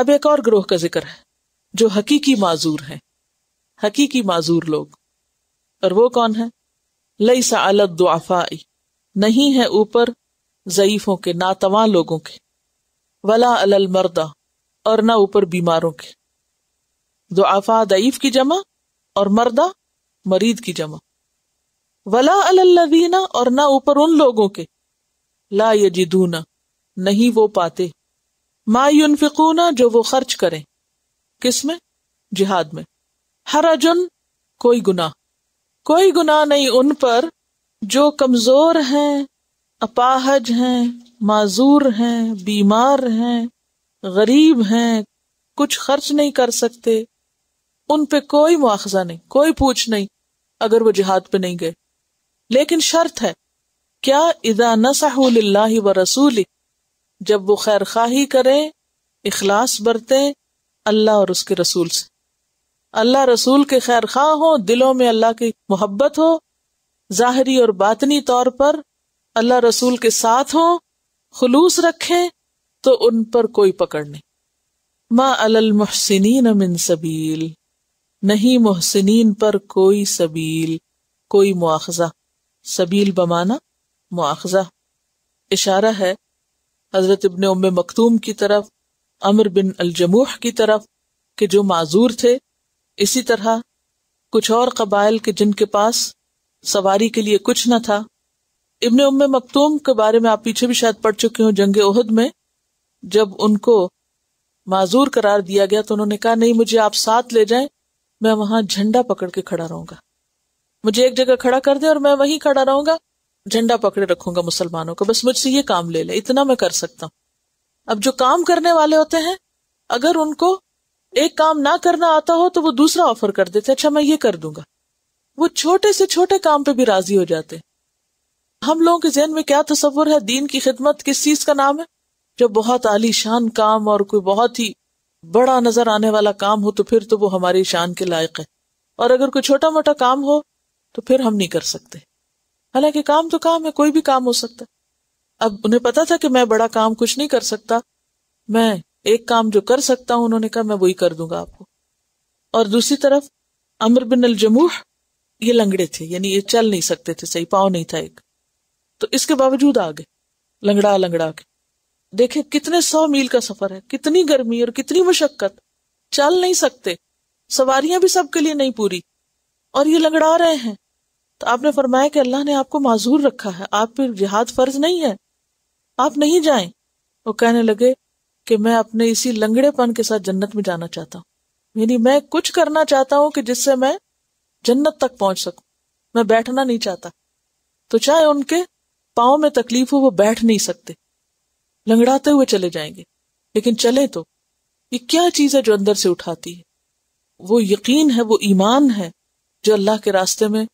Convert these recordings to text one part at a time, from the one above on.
अब एक और ग्रोह का जिक्र है जो हकीकी माजूर हैं हकीकी माजूर लोग और वो कौन है लई सालत दुआफाई नहीं है ऊपर जयीफों के नातवा लोगों के वला अलल मर्दा और ना ऊपर बीमारों के दुआफा दईफ की जमा और मर्दा मरीद की जमा वला अलल्लवीना और ना ऊपर उन लोगों के ला यजीदूना नहीं वो पाते मायून फिकूना जो वो खर्च करें किस में जिहाद में हराजुन कोई गुनाह कोई गुनाह नहीं उन पर जो कमजोर हैं अपाहज हैं माजूर हैं बीमार हैं गरीब हैं कुछ खर्च नहीं कर सकते उन पे कोई मुआवजा नहीं कोई पूछ नहीं अगर वो जिहाद पे नहीं गए लेकिन शर्त है क्या इदा नसहुल्लाह व रसूली जब वो खैर खाही करें इखलास बरतें अल्लाह और उसके रसूल से अल्लाह रसूल के खैर खा हो दिलों में अल्लाह की मोहब्बत हो जाहरी और बातनी तौर पर अल्लाह रसूल के साथ हो खलूस रखें तो उन पर कोई पकड़ नहीं मा अल मोहसिन मिन सबील नहीं मोहसिन पर कोई सबील कोई मुआखजा सबील बमाना मुआजा इशारा है हजरत इबन उम मखतूम की तरफ अमर बिन अलजमूह की तरफ के जो माजूर थे इसी तरह कुछ और कबाइल के जिनके पास सवारी के लिए कुछ न था इबन उम मखतूम के बारे में आप पीछे भी शायद पढ़ चुके हो जंग उहद में जब उनको माजूर करार दिया गया तो उन्होंने कहा नहीं मुझे आप साथ ले जाए मैं वहां झंडा पकड़ के खड़ा रहूंगा मुझे एक जगह खड़ा कर दे और मैं वहीं खड़ा रहूंगा झंडा पकड़े रखूंगा मुसलमानों को बस मुझसे ये काम ले ले इतना मैं कर सकता हूँ अब जो काम करने वाले होते हैं अगर उनको एक काम ना करना आता हो तो वो दूसरा ऑफर कर देते अच्छा मैं ये कर दूंगा वो छोटे से छोटे काम पे भी राजी हो जाते हम लोगों के जहन में क्या तस्वुर है दीन की खिदमत किस चीज का नाम है जब बहुत आलीशान काम और कोई बहुत ही बड़ा नजर आने वाला काम हो तो फिर तो वो हमारी शान के लायक है और अगर कोई छोटा मोटा काम हो तो फिर हम नहीं कर सकते हालांकि काम तो काम है कोई भी काम हो सकता है अब उन्हें पता था कि मैं बड़ा काम कुछ नहीं कर सकता मैं एक काम जो कर सकता हूं उन्होंने कहा मैं वही कर दूंगा आपको और दूसरी तरफ अमर बिन अल जमूह ये लंगड़े थे यानी ये चल नहीं सकते थे सही पाव नहीं था एक तो इसके बावजूद आ गए लंगड़ा लंगड़ा के देखे कितने सौ मील का सफर है कितनी गर्मी और कितनी मशक्कत चल नहीं सकते सवारियां भी सबके लिए नहीं पूरी और ये लंगड़ा रहे हैं तो आपने फरमाया कि अल्लाह ने आपको माजूर रखा है आप पर जिहाद फर्ज नहीं है आप नहीं जाए वो कहने लगे कि मैं अपने इसी लंगड़ेपन के साथ जन्नत में जाना चाहता हूँ यानी मैं कुछ करना चाहता हूँ कि जिससे मैं जन्नत तक पहुंच सकू मैं बैठना नहीं चाहता तो चाहे उनके पाओ में तकलीफ हो वो बैठ नहीं सकते लंगड़ाते हुए चले जाएंगे लेकिन चले तो ये क्या चीज है जो अंदर से उठाती है वो यकीन है वो ईमान है जो अल्लाह के रास्ते में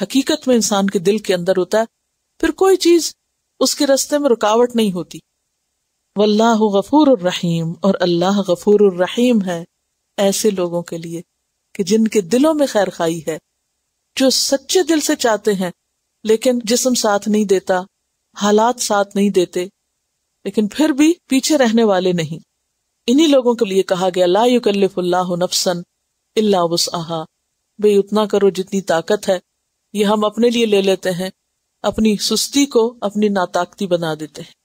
हकीकत में इंसान के दिल के अंदर होता है फिर कोई चीज उसके रस्ते में रुकावट नहीं होती वल्लाह गफूर रहीम और अल्लाह गफूर रहीम है ऐसे लोगों के लिए कि जिनके दिलों में खैर खाई है जो सच्चे दिल से चाहते हैं लेकिन जिसम साथ नहीं देता हालात साथ नहीं देते लेकिन फिर भी पीछे रहने वाले नहीं इन्हीं लोगों के लिए कहा गया ला नफसन इल्ला वसहा भाई उतना करो जितनी ताकत है ये हम अपने लिए ले लेते हैं अपनी सुस्ती को अपनी नाताकती बना देते हैं